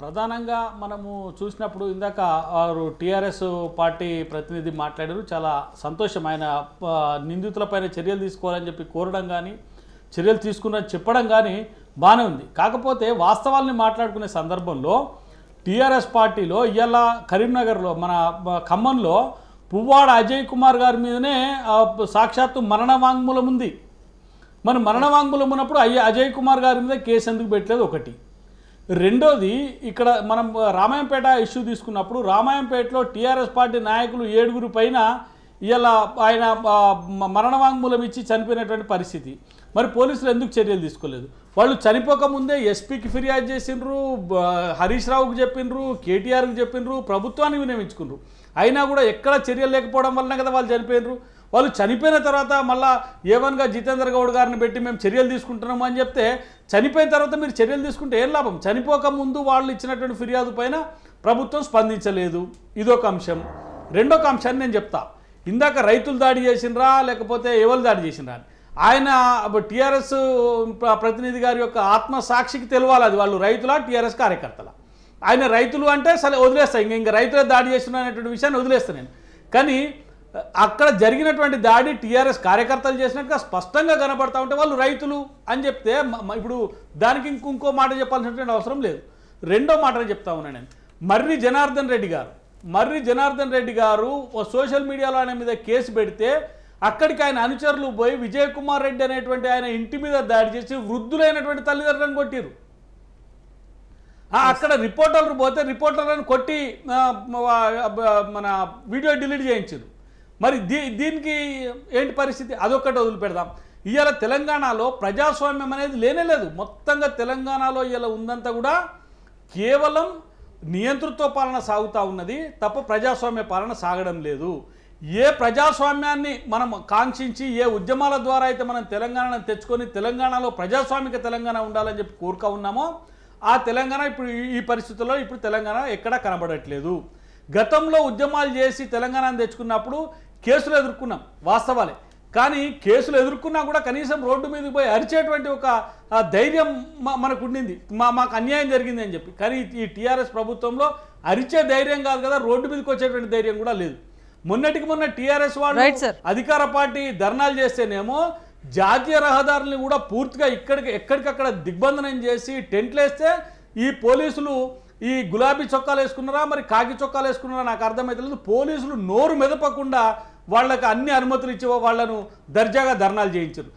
ప్రధానంగా మనము చూసినప్పుడు ఇందాక వారు టీఆర్ఎస్ పార్టీ ప్రతినిధి మాట్లాడారు చాలా సంతోషం ఆయన నిందితులపైన చర్యలు తీసుకోవాలని చెప్పి కోరడం కానీ చర్యలు తీసుకున్నని చెప్పడం కానీ బాగానే ఉంది కాకపోతే వాస్తవాల్ని మాట్లాడుకునే సందర్భంలో టీఆర్ఎస్ పార్టీలో ఇవాళ కరీంనగర్లో మన ఖమ్మంలో పువ్వాడ అజయ్ కుమార్ గారి మీదనే సాక్షాత్తు మరణ వాంగ్మూలం ఉంది మరి మరణ వాంగ్మూలం ఉన్నప్పుడు అయ్య అజయ్ కుమార్ గారి మీద కేసు ఎందుకు పెట్టలేదు ఒకటి రెండోది ఇక్కడ మనం రామాయంపేట ఇష్యూ తీసుకున్నప్పుడు రామాయంపేటలో టీఆర్ఎస్ పార్టీ నాయకులు ఏడుగురు పైన ఇలా ఆయన మరణ వాంగ్మూలం ఇచ్చి చనిపోయినటువంటి పరిస్థితి మరి పోలీసులు ఎందుకు చర్యలు తీసుకోలేదు వాళ్ళు చనిపోకముందే ఎస్పీకి ఫిర్యాదు చేసినారు హరీష్ రావుకి చెప్పినరు కేటీఆర్కి చెప్పినరు ప్రభుత్వాన్ని వినియోగించుకున్నారు అయినా కూడా ఎక్కడ చర్యలు లేకపోవడం వలన కదా వాళ్ళు చనిపోయినరు వాళ్ళు చనిపోయిన తర్వాత మళ్ళా ఏవన్గా జితేంద్ర గౌడ్ గారిని పెట్టి మేము చర్యలు తీసుకుంటున్నాము అని చెప్తే చనిపోయిన తర్వాత మీరు చర్యలు తీసుకుంటే ఏం లాభం చనిపోక ముందు వాళ్ళు ఇచ్చినటువంటి ఫిర్యాదు పైన ప్రభుత్వం స్పందించలేదు ఇదొక అంశం రెండొక అంశాన్ని నేను చెప్తా ఇందాక రైతులు దాడి చేసినరా లేకపోతే ఎవరు దాడి చేసినరా ఆయన టీఆర్ఎస్ ప్రతినిధి గారి యొక్క ఆత్మసాక్షికి తెలవాలి అది వాళ్ళు రైతుల టీఆర్ఎస్ కార్యకర్తల ఆయన రైతులు అంటే సరే వదిలేస్తాయి ఇంకా ఇంకా రైతులే దాడి చేస్తున్నా అనేటువంటి విషయాన్ని వదిలేస్తాను నేను కానీ అక్కడ జరిగినటువంటి దాడి టీఆర్ఎస్ కార్యకర్తలు చేసినట్టుగా స్పష్టంగా కనబడతా ఉంటే వాళ్ళు రైతులు అని చెప్తే ఇప్పుడు దానికి ఇంకో మాట చెప్పాల్సినటువంటి అవసరం లేదు రెండో మాటలు చెప్తా ఉన్నాను నేను మర్రి జనార్దన్ రెడ్డి గారు మర్రి జనార్దన్ రెడ్డి గారు సోషల్ మీడియాలో ఆయన మీద కేసు పెడితే అక్కడికి ఆయన అనుచరులు పోయి విజయ్ కుమార్ రెడ్డి అనేటువంటి ఆయన ఇంటి మీద దాడి చేసి వృద్ధులైనటువంటి తల్లిదండ్రులను కొట్టిరు అక్కడ రిపోర్టర్లు పోతే రిపోర్టర్లను కొట్టి మన వీడియో డిలీట్ చేయించారు మరి దీ దీనికి ఏంటి పరిస్థితి అదొక్కటి వదిలిపెడదాం ఇవాళ తెలంగాణలో ప్రజాస్వామ్యం అనేది లేనేలేదు మొత్తంగా తెలంగాణలో ఇలా ఉందంతా కూడా కేవలం నియంతృత్వ పాలన సాగుతూ ఉన్నది తప్ప ప్రజాస్వామ్య పాలన సాగడం లేదు ఏ ప్రజాస్వామ్యాన్ని మనం కాంక్షించి ఏ ఉద్యమాల ద్వారా అయితే మనం తెలంగాణను తెచ్చుకొని తెలంగాణలో ప్రజాస్వామిక తెలంగాణ ఉండాలని చెప్పి కోరుక ఉన్నామో ఆ తెలంగాణ ఇప్పుడు ఈ పరిస్థితుల్లో ఇప్పుడు తెలంగాణ ఎక్కడా కనబడట్లేదు గతంలో ఉద్యమాలు చేసి తెలంగాణను తెచ్చుకున్నప్పుడు కేసులు ఎదుర్కొన్నాం వాస్తవాలే కానీ కేసులు ఎదుర్కొన్నా కూడా కనీసం రోడ్డు మీదకి పోయి అరిచేటువంటి ఒక ధైర్యం మనకు ఉండింది మా మాకు అన్యాయం జరిగింది అని చెప్పి కానీ ఈ టీఆర్ఎస్ ప్రభుత్వంలో అరిచే ధైర్యం కాదు కదా రోడ్డు మీదకి వచ్చేటువంటి ధైర్యం కూడా లేదు మొన్నటికి మొన్న టీఆర్ఎస్ వాళ్ళు అధికార పార్టీ ధర్నాలు చేస్తేనేమో జాతీయ రహదారుల్ని కూడా పూర్తిగా ఇక్కడికి ఎక్కడికక్కడ దిగ్బంధనం చేసి టెంట్లు వేస్తే ఈ పోలీసులు ఈ గులాబీ చొక్కాలు వేసుకున్నారా మరి కాకి చొక్కాలు వేసుకున్నారా నాకు అర్థమైతలేదు పోలీసులు నోరు మెదపకుండా వాళ్ళకి అన్ని అనుమతులు ఇచ్చి వాళ్ళను దర్జాగా ధర్నాలు చేయించారు